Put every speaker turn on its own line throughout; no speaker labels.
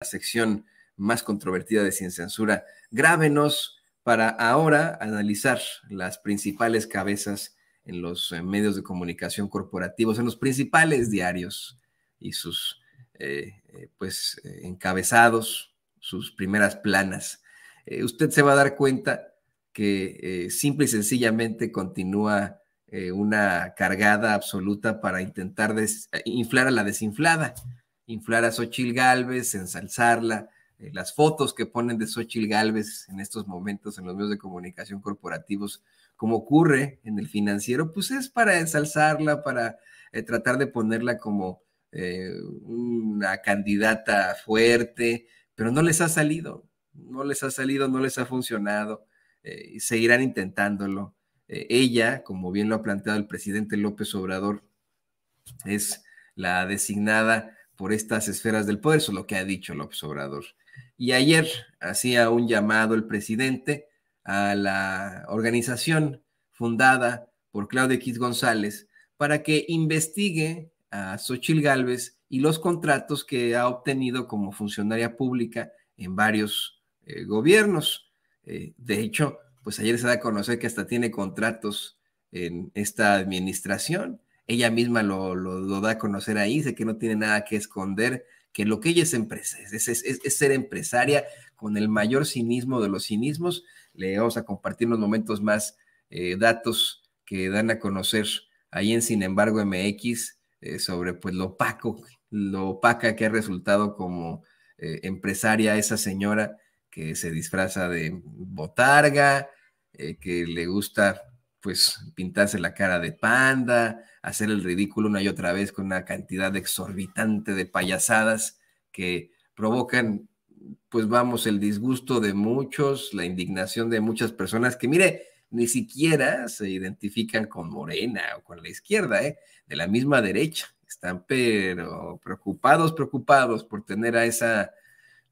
la sección más controvertida de Sin Censura. Grábenos para ahora analizar las principales cabezas en los eh, medios de comunicación corporativos, en los principales diarios y sus eh, eh, pues encabezados, sus primeras planas. usted se va a dar cuenta que simple y sencillamente continúa una cargada absoluta para intentar inflar a la desinflada inflar a sochil Gálvez, ensalzarla, eh, las fotos que ponen de sochil Gálvez en estos momentos en los medios de comunicación corporativos, como ocurre en el financiero, pues es para ensalzarla, para eh, tratar de ponerla como eh, una candidata fuerte, pero no les ha salido, no les ha salido, no les ha funcionado, y seguirán intentándolo. ella, como bien lo ha planteado el presidente López Obrador, es la designada por estas esferas del poder, eso es lo que ha dicho López Obrador. Y ayer hacía un llamado el presidente a la organización fundada por Claudio X González para que investigue a Xochil Gálvez y los contratos que ha obtenido como funcionaria pública en varios eh, gobiernos. Eh, de hecho, pues ayer se da a conocer que hasta tiene contratos en esta administración ella misma lo, da a conocer ahí, sé que no tiene nada que esconder, que lo que ella es empresa, es, ser empresaria con el mayor cinismo de los cinismos. Le vamos a compartir unos momentos más eh, datos que dan a conocer ahí en Sin embargo MX eh, sobre pues lo opaco, lo opaca que ha resultado como eh, empresaria esa señora que se disfraza de botarga, que le gusta pues pintarse la cara de panda, hacer el ridículo una y otra vez con una cantidad exorbitante de payasadas que provocan, pues vamos, el disgusto de muchos, la indignación de muchas personas que, mire, ni siquiera se identifican con Morena o con la izquierda, ¿eh? de la misma derecha. Están pero preocupados, preocupados por tener a esa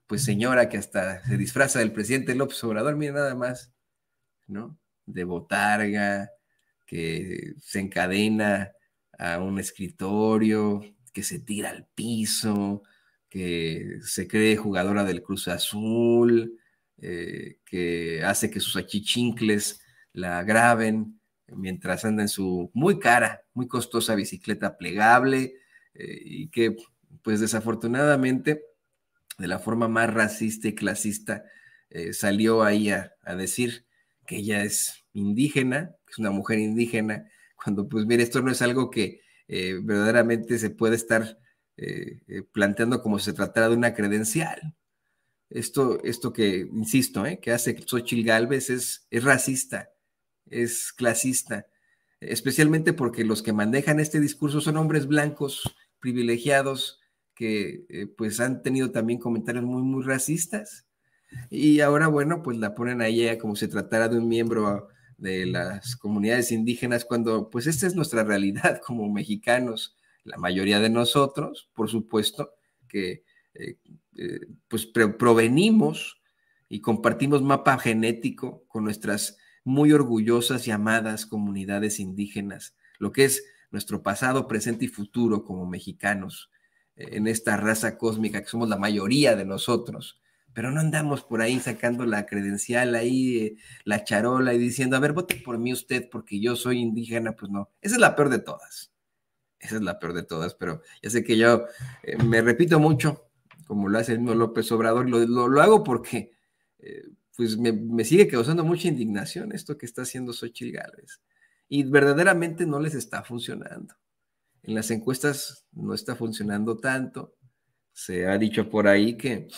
pues señora que hasta se disfraza del presidente López Obrador, mire nada más, ¿no? De botarga, que se encadena a un escritorio, que se tira al piso, que se cree jugadora del Cruz Azul, eh, que hace que sus achichincles la graben mientras anda en su muy cara, muy costosa bicicleta plegable eh, y que pues desafortunadamente de la forma más racista y clasista eh, salió ahí a decir que ella es indígena, una mujer indígena, cuando pues mire, esto no es algo que eh, verdaderamente se puede estar eh, eh, planteando como se tratara de una credencial. Esto, esto que, insisto, que hace Xochitl Galvez es, es racista, es clasista, especialmente porque los que manejan este discurso son hombres blancos, privilegiados, que pues han tenido también comentarios muy, muy racistas. Y ahora, bueno, pues la ponen ahí, como si tratara de un miembro de las comunidades indígenas cuando pues esta es nuestra realidad como mexicanos, la mayoría de nosotros, por supuesto, que eh, eh, pues provenimos y compartimos mapa genético con nuestras muy orgullosas y amadas comunidades indígenas, lo que es nuestro pasado, presente y futuro como mexicanos, eh, en esta raza cósmica que somos la mayoría de nosotros pero no andamos por ahí sacando la credencial, ahí eh, la charola y diciendo, a ver, vote por mí usted porque yo soy indígena, pues no, esa es la peor de todas, esa es la peor de todas, pero ya sé que yo eh, me repito mucho, como lo hace el mismo López Obrador, lo, lo, hago porque eh, pues me, me, sigue causando mucha indignación esto que está haciendo Xochitl Gálvez, y verdaderamente no les está funcionando. En las encuestas no está funcionando tanto. Se ha dicho por ahí que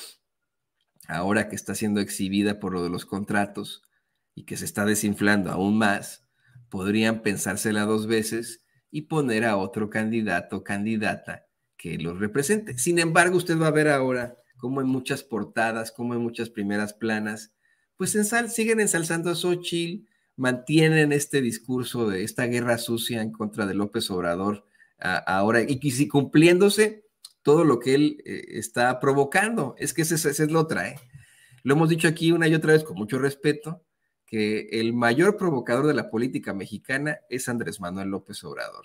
ahora que está siendo exhibida por lo de los contratos y que se está desinflando aún más, podrían pensársela dos veces y poner a otro candidato o candidata que los represente. Sin embargo, usted va a ver ahora cómo en muchas portadas, como en muchas primeras planas, pues siguen ensalzando a Xochitl, mantienen este discurso de esta guerra sucia en contra de López Obrador ahora y, y si cumpliéndose todo lo que él eh, está provocando. Es que esa es la otra, ¿eh? Lo hemos dicho aquí una y otra vez con mucho respeto, que el mayor provocador de la política mexicana es Andrés Manuel López Obrador.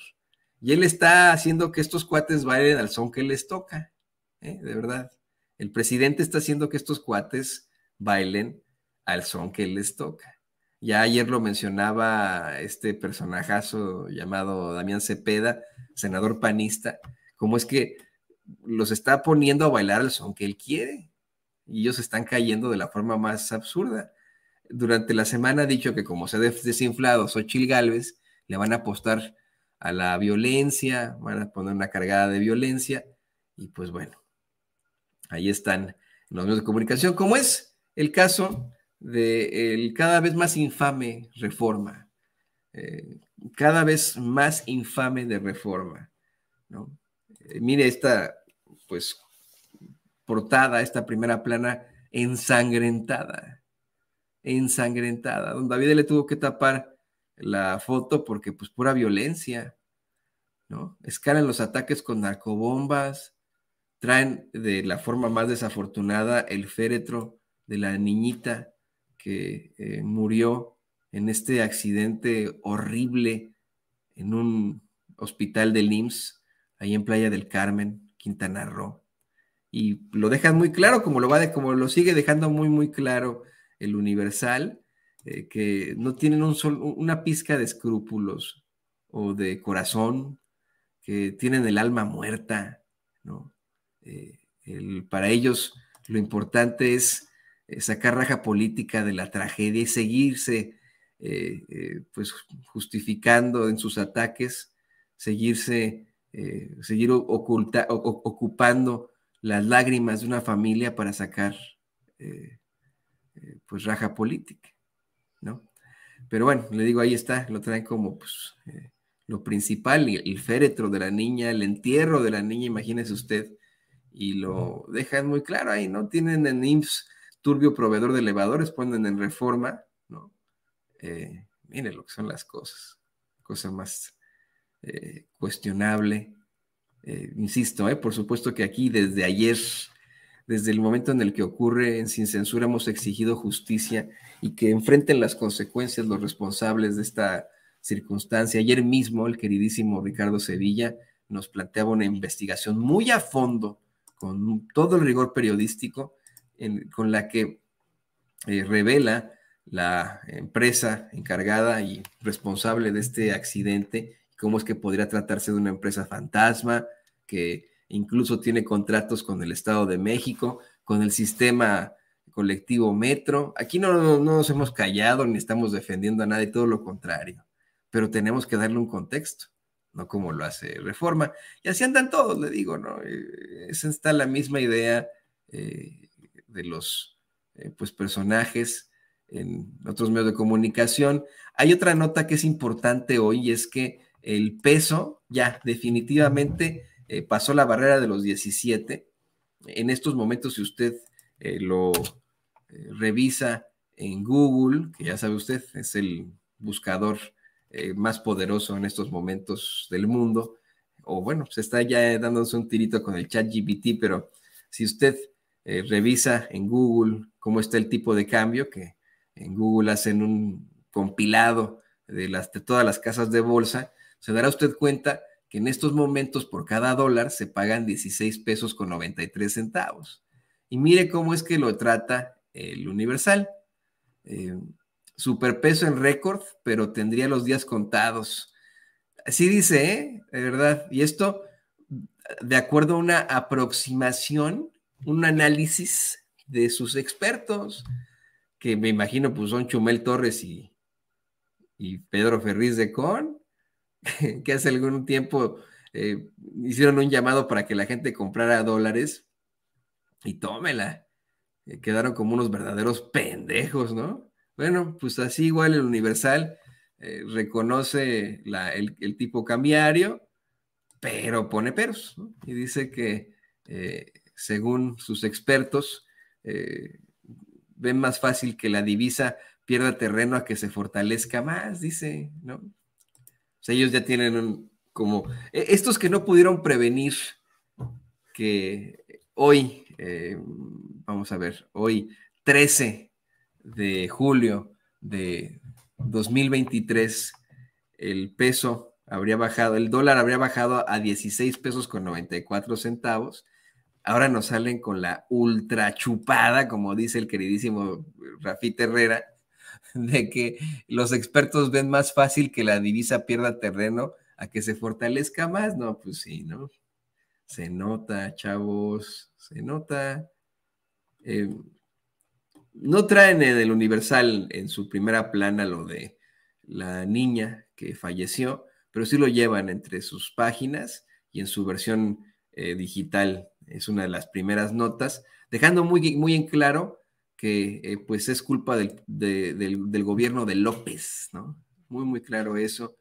Y él está haciendo que estos cuates bailen al son que les toca, ¿eh? de verdad. El presidente está haciendo que estos cuates bailen al son que les toca. Ya ayer lo mencionaba este personajazo llamado Damián Cepeda, senador panista, como es que los está poniendo a bailar el son que él quiere. Y ellos están cayendo de la forma más absurda. Durante la semana ha dicho que como se ha desinflado Xochil Gálvez, le van a apostar a la violencia, van a poner una cargada de violencia. Y pues bueno, ahí están los medios de comunicación, como es el caso de el cada vez más infame reforma, eh, cada vez más infame de reforma, ¿no? Eh, mire esta, pues, portada, esta primera plana ensangrentada, ensangrentada, don David le tuvo que tapar la foto porque pues pura violencia, ¿no? Escalan los ataques con narcobombas, traen de la forma más desafortunada el féretro de la niñita que eh, murió en este accidente horrible en un hospital de IMSS ahí en Playa del Carmen, Quintana Roo. Y lo dejan muy claro, como lo, va de, como lo sigue dejando muy, muy claro el Universal, eh, que no tienen un una pizca de escrúpulos o de corazón, que tienen el alma muerta, eh, para ellos lo importante es eh, sacar raja política de la tragedia y seguirse pues justificando en sus ataques, seguirse eh, seguir ocupando las lágrimas de una familia para sacar eh, eh, pues raja política, ¿no? Pero bueno, le digo, ahí está, lo traen como pues, lo principal, el, féretro de la niña, el entierro de la niña, imagínese usted, y lo dejan muy claro ahí, ¿no? Tienen en IMSS turbio proveedor de elevadores, ponen en reforma, ¿no? mire lo que son las cosas, cosa más eh, cuestionable. Eh, insisto, eh, por supuesto que aquí desde ayer, desde el momento en el que ocurre en Sin Censura, hemos exigido justicia y que enfrenten las consecuencias los responsables de esta circunstancia. Ayer mismo el queridísimo Ricardo Sevilla nos planteaba una investigación muy a fondo, con todo el rigor periodístico, con la que revela la empresa encargada y responsable de este accidente cómo es que podría tratarse de una empresa fantasma que incluso tiene contratos con el Estado de México, con el sistema colectivo Metro. Aquí no, nos hemos callado ni estamos defendiendo a nadie, todo lo contrario, pero tenemos que darle un contexto no como lo hace Reforma. Y así andan todos, le digo, ¿no? Eh, esa está la misma idea eh, de los eh, pues, personajes en otros medios de comunicación. Hay otra nota que es importante hoy y es que el peso ya definitivamente eh, pasó la barrera de los 17. En estos momentos, si usted eh, lo eh, revisa en Google, que ya sabe usted, es el buscador más poderoso en estos momentos del mundo, o bueno, se está ya dándose un tirito con el chat GBT, pero si usted revisa en Google cómo está el tipo de cambio, que en Google hacen un compilado de, las, de todas las casas de bolsa, se dará usted cuenta que en estos momentos por cada dólar se pagan 16 pesos con 93 centavos. Y mire cómo es que lo trata el Universal. Eh, superpeso en récord, pero tendría los días contados. Así dice, ¿eh? De verdad. Y esto, de acuerdo a una aproximación, un análisis de sus expertos, que me imagino pues son Chumel Torres y, y Pedro Ferriz de Con, que hace algún tiempo eh, hicieron un llamado para que la gente comprara dólares y tómela. Eh, quedaron como unos verdaderos pendejos, ¿no? Bueno, pues así igual el Universal eh, reconoce el, el, tipo cambiario, pero pone peros, ¿no? Y dice que, según sus expertos, ven más fácil que la divisa pierda terreno a que se fortalezca más, dice, ¿no? O sea, ellos ya tienen como e, estos que no pudieron prevenir que hoy, eh, vamos a ver, hoy 13 de julio de 2023, el peso habría bajado, el dólar habría bajado a 16 pesos con 94 centavos. Ahora nos salen con la ultra chupada, como dice el queridísimo Rafi Herrera, de que los expertos ven más fácil que la divisa pierda terreno a que se fortalezca más. No, pues sí, ¿no? Se nota, chavos, se nota. Eh, no traen en el Universal en su primera plana lo de la niña que falleció, pero sí lo llevan entre sus páginas y en su versión eh, digital. Es una de las primeras notas, dejando muy, muy en claro que eh, pues es culpa del, gobierno de López, ¿no? Muy, muy claro eso,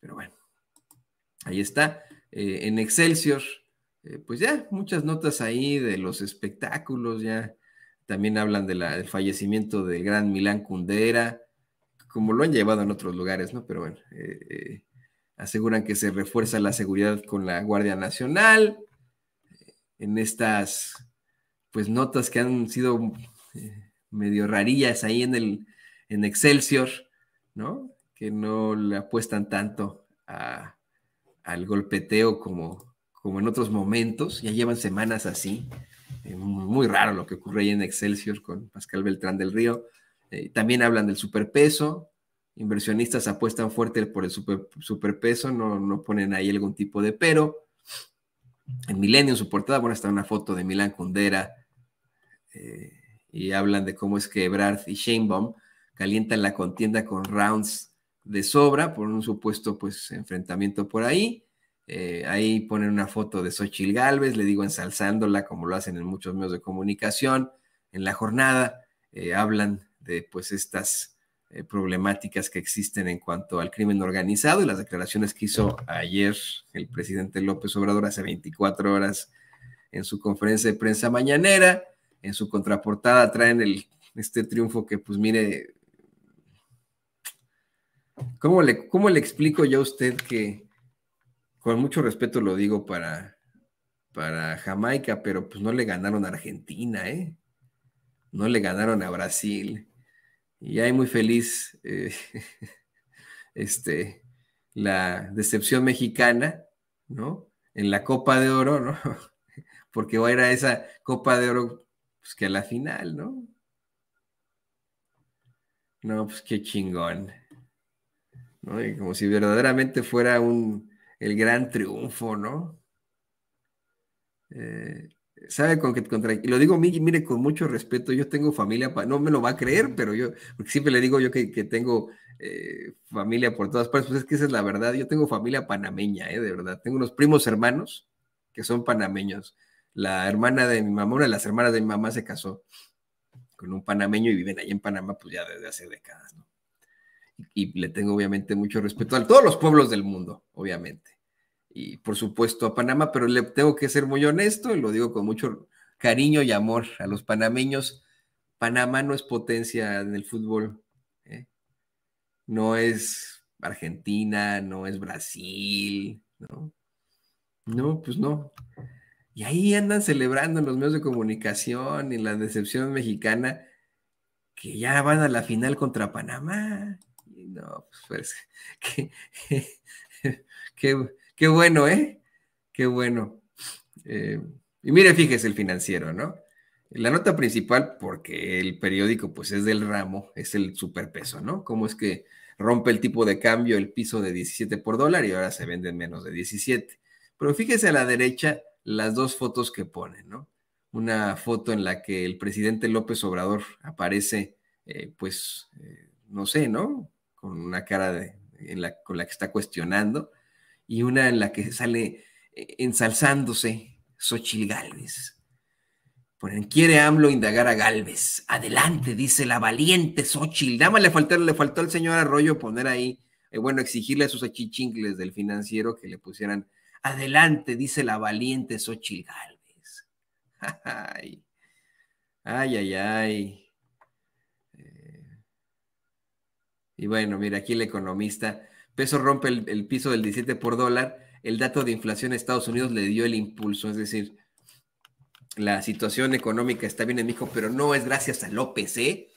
pero bueno, ahí está. Eh, en Excelsior, eh, pues ya muchas notas ahí de los espectáculos, ya también hablan del fallecimiento del gran Milán Cundera como lo han llevado en otros lugares, ¿no? Pero bueno, aseguran que se refuerza la seguridad con la Guardia Nacional, en estas pues notas que han sido medio rarillas ahí en el en Excelsior, ¿no? Que no le apuestan tanto a, al golpeteo como, como en otros momentos. Ya llevan semanas así. Eh, muy, raro lo que ocurre ahí en Excelsior con Pascal Beltrán del Río. Eh, también hablan del superpeso. Inversionistas apuestan fuerte por el super, superpeso, no, no ponen ahí algún tipo de pero. En Milenio, su portada, bueno, está una foto de Milán Kundera. Eh, y hablan de cómo es que Ebrard y Sheinbaum calientan la contienda con rounds de sobra por un supuesto pues enfrentamiento por ahí. Eh, ahí ponen una foto de Xochitl Gálvez, le digo ensalzándola como lo hacen en muchos medios de comunicación. En la jornada eh, hablan de pues estas eh, problemáticas que existen en cuanto al crimen organizado y las declaraciones que hizo ayer el presidente López Obrador hace 24 horas en su conferencia de prensa mañanera en su contraportada traen este triunfo que, pues mire, ¿cómo le, le explico yo a usted que, con mucho respeto lo digo para, para Jamaica, pero pues no le ganaron a Argentina, ¿eh? No le ganaron a Brasil. Y ahí muy feliz eh, este, la decepción mexicana, ¿no? En la Copa de Oro, ¿no? Porque va a ir a esa Copa de Oro pues que a la final, ¿no? No, pues qué chingón. como si verdaderamente fuera un, el gran triunfo, ¿no? Eh, ¿Sabe con qué contra? Y lo digo, mire, con mucho respeto, yo tengo familia, no me lo va a creer, pero yo, porque siempre le digo yo que, tengo eh, familia por todas partes, pues es que esa es la verdad, yo tengo familia panameña, eh, de verdad, tengo unos primos hermanos que son panameños, la hermana de mi mamá, una de las hermanas de mi mamá se casó con un panameño y viven ahí en Panamá pues ya desde hace décadas, Y, le tengo obviamente mucho respeto a todos los pueblos del mundo, obviamente. Y por supuesto a Panamá, pero le tengo que ser muy honesto y lo digo con mucho cariño y amor a los panameños. Panamá no es potencia en el fútbol. ¿eh? No es Argentina, no es Brasil, ¿no? No, pues no. Y ahí andan celebrando en los medios de comunicación y la decepción mexicana que ya van a la final contra Panamá. no, pues, qué, bueno, ¿eh? Qué bueno. Eh, y mire, fíjese el financiero, ¿no? La nota principal, porque el periódico pues es del ramo, es el superpeso, ¿no? ¿Cómo es que rompe el tipo de cambio, el piso de 17 por dólar y ahora se venden menos de 17? Pero fíjese a la derecha las dos fotos que ponen, ¿no? Una foto en la que el presidente López Obrador aparece, eh, pues, eh, no sé, ¿no? Con una cara de, en la, con la que está cuestionando, y una en la que sale eh, ensalzándose Xochil Galvez. Ponen, quiere AMLO indagar a Galvez. Adelante, dice la valiente Xochil. Nada más le faltó, le faltó al señor Arroyo poner ahí, bueno, exigirle a sus achichingles del financiero que le pusieran Adelante, dice la valiente Xochitl Ay, ay, ay. Eh, y bueno, mira, aquí el economista. Peso rompe el, piso del 17 por dólar. El dato de inflación a Estados Unidos le dio el impulso, es decir, la situación económica está bien en México, pero no es gracias a López, ¿eh?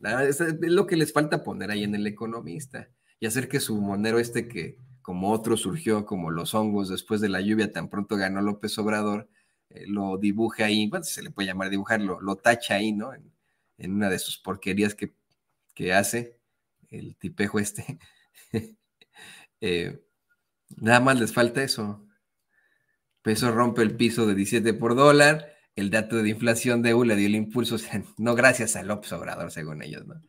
Es lo que les falta poner ahí en el economista y hacer que su monero este que como otro surgió, como los hongos después de la lluvia, tan pronto ganó López Obrador, eh, lo dibuja ahí, bueno, se le puede llamar dibujar, lo, tacha ahí, ¿no? En, una de sus porquerías que, hace el tipejo este. Eh, nada más les falta eso. Peso rompe el piso de 17 por dólar, el dato de inflación de U le dio el impulso, no gracias a López Obrador, según ellos, ¿no?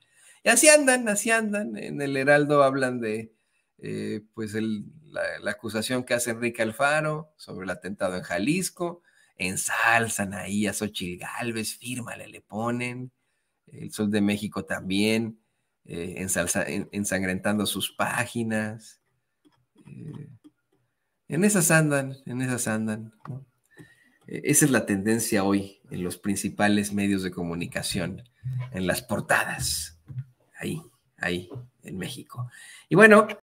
Y así andan, así andan, en el Heraldo hablan de eh, pues la, acusación que hace Enrique Alfaro sobre el atentado en Jalisco, ensalzan ahí a Xochitl Galvez, fírmale, le ponen, el Sol de México también, eh, ensangrentando sus páginas. Eh, en esas andan, en esas andan. E, esa es la tendencia hoy en los principales medios de comunicación, en las portadas, ahí, ahí, en México. Y bueno,